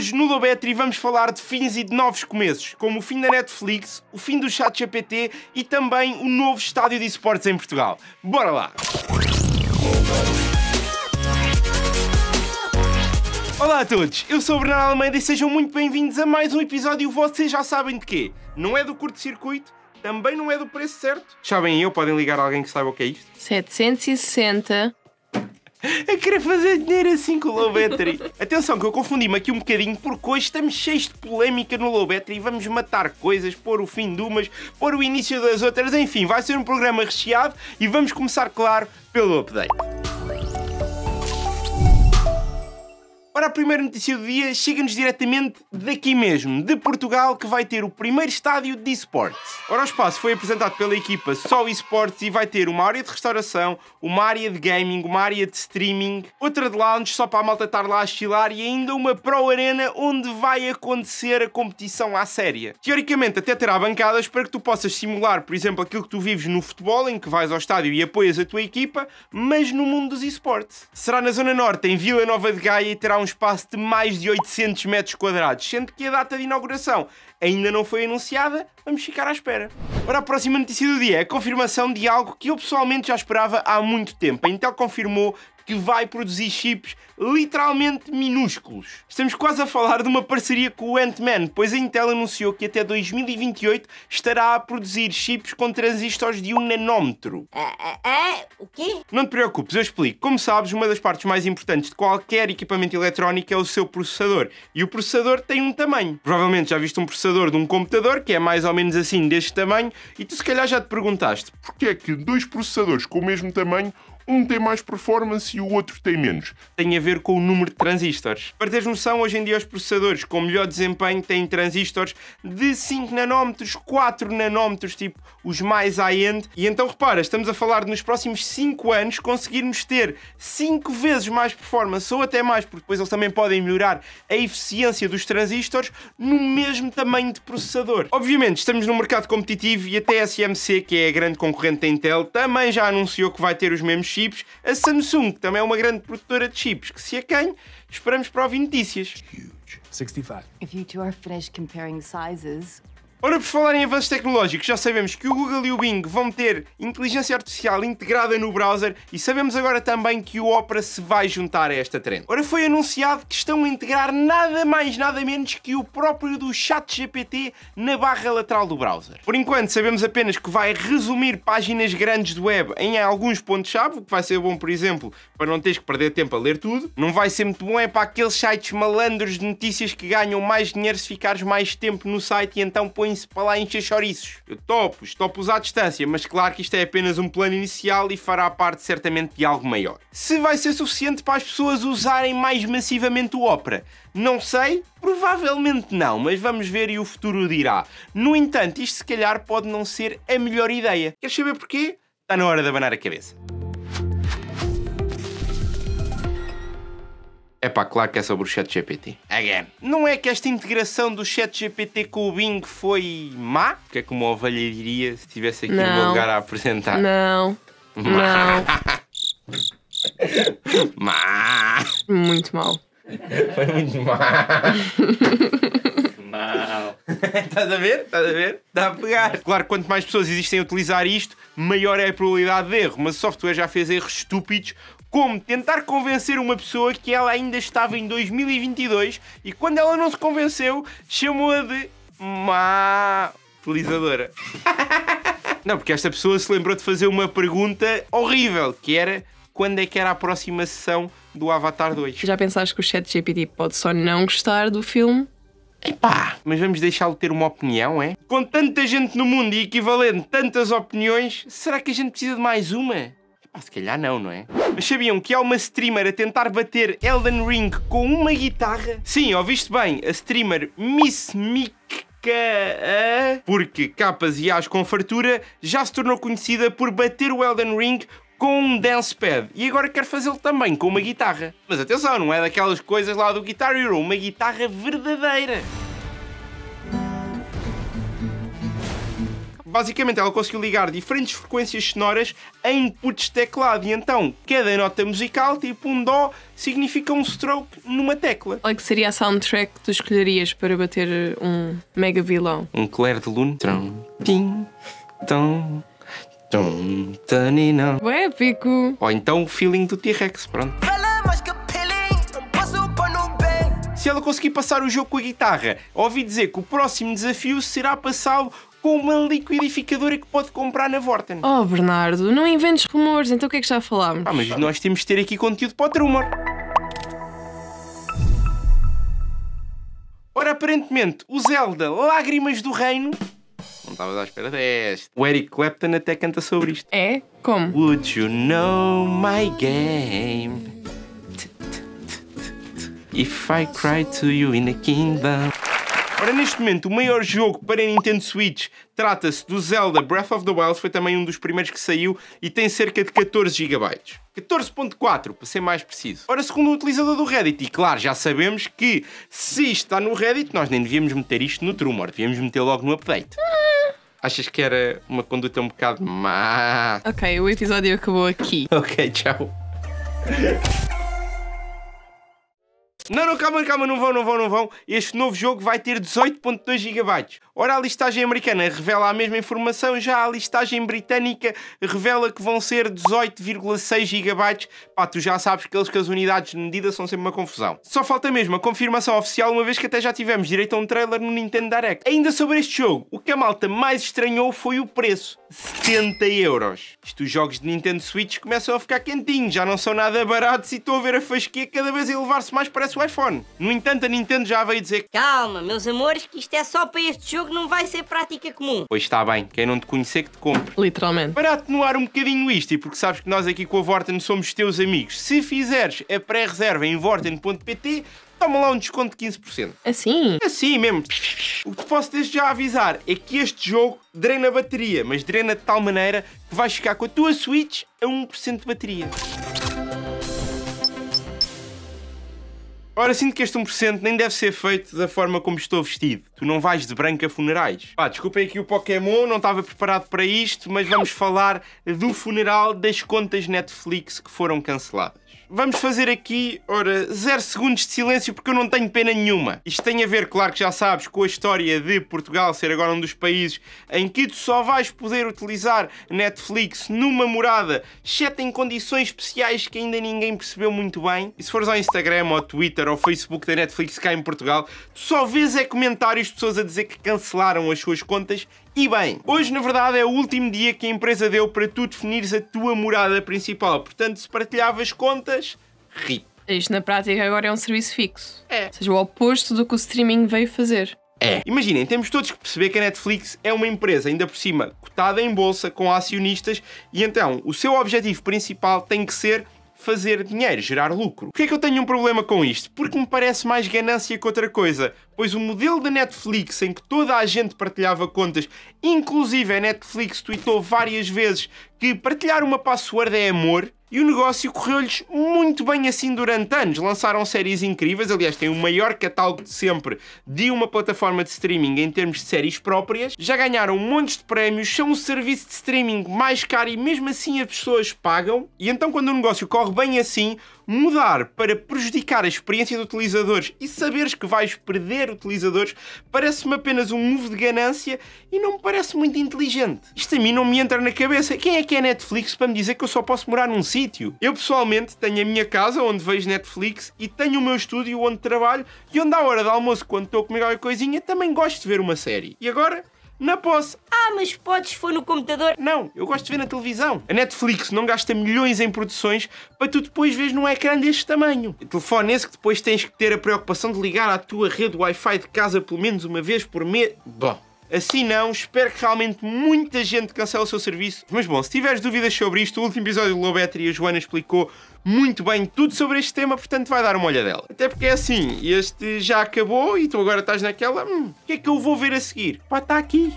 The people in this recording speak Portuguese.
hoje no Lobetri vamos falar de fins e de novos começos, como o fim da Netflix, o fim do chat GPT e também o novo estádio de esportes em Portugal. Bora lá! Olá a todos, eu sou o Bernardo Almeida e sejam muito bem-vindos a mais um episódio Vocês Já Sabem de Quê. Não é do curto-circuito, também não é do preço certo. Sabem eu, podem ligar a alguém que saiba o que é isto. 760 a querer fazer dinheiro assim com o Lowbattery. Atenção que eu confundi-me aqui um bocadinho porque hoje estamos cheios de polémica no Lowbattery e vamos matar coisas, pôr o fim de umas, pôr o início das outras, enfim, vai ser um programa recheado e vamos começar, claro, pelo update. Ora, a primeira notícia do dia chega-nos diretamente daqui mesmo, de Portugal, que vai ter o primeiro estádio de esportes. Ora, o espaço foi apresentado pela equipa Só Esportes e vai ter uma área de restauração, uma área de gaming, uma área de streaming, outra de lounge só para a malta estar lá a chilar e ainda uma Pro Arena onde vai acontecer a competição à séria. Teoricamente até terá bancadas para que tu possas simular, por exemplo, aquilo que tu vives no futebol, em que vais ao estádio e apoias a tua equipa, mas no mundo dos esportes. Será na Zona Norte, em Vila Nova de Gaia, e terá um espaço de mais de 800 metros quadrados, sendo que a data de inauguração ainda não foi anunciada, vamos ficar à espera. Ora, a próxima notícia do dia é a confirmação de algo que eu pessoalmente já esperava há muito tempo. A Intel confirmou que vai produzir chips literalmente minúsculos. Estamos quase a falar de uma parceria com o Ant-Man, pois a Intel anunciou que até 2028 estará a produzir chips com transistores de 1 um nanómetro. É é, é? o quê? Não te preocupes, eu explico. Como sabes, uma das partes mais importantes de qualquer equipamento eletrónico é o seu processador. E o processador tem um tamanho. Provavelmente já viste um processador de um computador que é mais ou menos assim, deste tamanho, e tu se calhar já te perguntaste porquê é que dois processadores com o mesmo tamanho um tem mais performance e o outro tem menos. Tem a ver com o número de transistores. Para teres noção, hoje em dia os processadores com melhor desempenho têm transistores de 5 nanómetros, 4 nanómetros, tipo os mais high-end. E então repara, estamos a falar de nos próximos 5 anos conseguirmos ter 5 vezes mais performance ou até mais, porque depois eles também podem melhorar a eficiência dos transistores no mesmo tamanho de processador. Obviamente, estamos num mercado competitivo e a SMC, que é a grande concorrente da Intel, também já anunciou que vai ter os mesmos chips, a Samsung, que também é uma grande produtora de chips, que se quem esperamos para ouvir notícias. Huge. 65. If you two are finished comparing sizes, Ora, por falar em avanços tecnológicos, já sabemos que o Google e o Bing vão ter inteligência artificial integrada no browser e sabemos agora também que o Opera se vai juntar a esta trend. Ora, foi anunciado que estão a integrar nada mais nada menos que o próprio do ChatGPT na barra lateral do browser. Por enquanto, sabemos apenas que vai resumir páginas grandes do web em alguns pontos-chave, o que vai ser bom, por exemplo, para não teres que perder tempo a ler tudo. Não vai ser muito bom é para aqueles sites malandros de notícias que ganham mais dinheiro se ficares mais tempo no site e então põe se para lá encher chouriços. Topos, topos à distância, mas claro que isto é apenas um plano inicial e fará parte certamente de algo maior. Se vai ser suficiente para as pessoas usarem mais massivamente o Opera, não sei, provavelmente não, mas vamos ver e o futuro dirá. No entanto, isto se calhar pode não ser a melhor ideia. Queres saber porquê? Está na hora de abanar a cabeça. É pá, claro que é sobre o ChatGPT. Again. Não é que esta integração do ChatGPT com o Bing foi má? Que é como uma ovelha diria se tivesse aqui Não. o meu lugar a apresentar. Não. Má. Não. má. Muito mal. Foi muito má. Estás a ver? Estás a ver? Dá a pegar. Claro, quanto mais pessoas existem a utilizar isto, maior é a probabilidade de erro, mas o software já fez erros estúpidos como tentar convencer uma pessoa que ela ainda estava em 2022 e quando ela não se convenceu, chamou-a de má utilizadora. não, porque esta pessoa se lembrou de fazer uma pergunta horrível, que era quando é que era a próxima sessão do Avatar 2. Já pensaste que o ChatGPT pode só não gostar do filme Epá, mas vamos deixá-lo ter uma opinião, é? Com tanta gente no mundo e equivalente tantas opiniões, será que a gente precisa de mais uma? Epá, se calhar não, não é? Mas sabiam que há uma streamer a tentar bater Elden Ring com uma guitarra? Sim, ouviste bem, a streamer Miss Mick eh? porque capas e as com fartura já se tornou conhecida por bater o Elden Ring com um dance pad e agora quero fazê-lo também com uma guitarra. Mas atenção, não é daquelas coisas lá do Guitar Hero, uma guitarra verdadeira. Basicamente, ela conseguiu ligar diferentes frequências sonoras a inputs de teclado e então cada nota musical, tipo um dó, significa um stroke numa tecla. Qual é que seria a soundtrack que tu escolherias para bater um mega vilão? Um Claire de Lune? Trum. tim Tão. Tum, tanina. Bom, épico. Ou então o feeling do T-Rex, pronto. Se ela conseguir passar o jogo com a guitarra, ouvi dizer que o próximo desafio será passá-lo com uma liquidificadora que pode comprar na Vorten. Oh, Bernardo, não inventes rumores, então o que é que já falámos? Ah, mas nós temos de ter aqui conteúdo para o rumor. Ora, aparentemente, o Zelda Lágrimas do Reino estavas à espera deste. O Eric Clapton até canta sobre isto. É? Como? Would you know my game? If I cry to you in a kingdom. Ora, neste momento, o maior jogo para a Nintendo Switch trata-se do Zelda Breath of the Wild, foi também um dos primeiros que saiu e tem cerca de 14 GB. 14.4, para ser mais preciso. Ora, segundo o utilizador do Reddit, e claro, já sabemos que se isto está no Reddit, nós nem devíamos meter isto no Trumor, devíamos meter logo no update achas que era uma conduta um bocado má. Ok, o episódio acabou aqui. Ok, tchau. Não, não, calma, calma, não vão, não vão, não vão. Este novo jogo vai ter 18.2 GB. Ora, a listagem americana revela a mesma informação, já a listagem britânica revela que vão ser 18,6 GB. Pá, tu já sabes que eles que as unidades de medida são sempre uma confusão. Só falta mesmo a confirmação oficial, uma vez que até já tivemos direito a um trailer no Nintendo Direct. Ainda sobre este jogo, o que a malta mais estranhou foi o preço. 70 euros. Isto, os jogos de Nintendo Switch começam a ficar quentinhos, já não são nada baratos e estou a ver a fasquia cada vez elevar-se mais, parece o iPhone. No entanto, a Nintendo já veio dizer Calma, meus amores, que isto é só para este jogo, não vai ser prática comum. Pois está bem, quem não te conhecer que te compre. Literalmente. Para atenuar um bocadinho isto, e porque sabes que nós aqui com a Vorten somos teus amigos, se fizeres a pré-reserva em vorten.pt, toma lá um desconto de 15%. Assim? Assim mesmo. O que te posso desde já avisar é que este jogo drena a bateria, mas drena de tal maneira que vais ficar com a tua Switch a 1% de bateria. Ora, sinto que este 1% nem deve ser feito da forma como estou vestido. Tu não vais de branca a funerais. Pá, desculpem aqui o Pokémon, não estava preparado para isto, mas vamos falar do funeral das contas Netflix que foram canceladas vamos fazer aqui, ora, zero segundos de silêncio porque eu não tenho pena nenhuma. Isto tem a ver, claro que já sabes, com a história de Portugal ser agora um dos países em que tu só vais poder utilizar Netflix numa morada, exceto em condições especiais que ainda ninguém percebeu muito bem. E se fores ao Instagram, ou Twitter, ou Facebook da Netflix cá em Portugal, tu só vês é comentários de pessoas a dizer que cancelaram as suas contas e bem, hoje na verdade é o último dia que a empresa deu para tu definires a tua morada principal, portanto se partilhavas contas, RIP. Isto na prática agora é um serviço fixo. É. Ou seja, o oposto do que o streaming veio fazer. É. Imaginem, temos todos que perceber que a Netflix é uma empresa, ainda por cima, cotada em bolsa, com acionistas, e então o seu objetivo principal tem que ser fazer dinheiro, gerar lucro. Porquê é que eu tenho um problema com isto? Porque me parece mais ganância que outra coisa, pois o modelo da Netflix em que toda a gente partilhava contas, inclusive a Netflix tweetou várias vezes que partilhar uma password é amor, e o negócio correu-lhes muito bem assim durante anos. Lançaram séries incríveis, aliás, têm o maior catálogo de sempre de uma plataforma de streaming em termos de séries próprias. Já ganharam montes de prémios, são o serviço de streaming mais caro e mesmo assim as pessoas pagam. E então, quando o negócio corre bem assim, mudar para prejudicar a experiência de utilizadores e saberes que vais perder utilizadores parece-me apenas um move de ganância e não me parece muito inteligente. Isto a mim não me entra na cabeça. Quem é que é Netflix para me dizer que eu só posso morar num sítio? Eu pessoalmente tenho a minha casa onde vejo Netflix e tenho o meu estúdio onde trabalho e onde à hora de almoço, quando estou a comer qualquer coisinha, também gosto de ver uma série. E agora na posse. Ah, mas podes foi no computador? Não, eu gosto de ver na televisão. A Netflix não gasta milhões em produções para tu depois veres num ecrã deste tamanho. O telefone esse que depois tens que ter a preocupação de ligar à tua rede Wi-Fi de casa pelo menos uma vez por mês. Bom. Assim não, espero que realmente muita gente cancele o seu serviço. Mas bom, se tiveres dúvidas sobre isto, o último episódio do Lobetri a Joana explicou muito bem tudo sobre este tema, portanto vai dar uma olha dela. Até porque é assim, este já acabou e tu agora estás naquela, hum, o que é que eu vou ver a seguir? Pá, está aqui.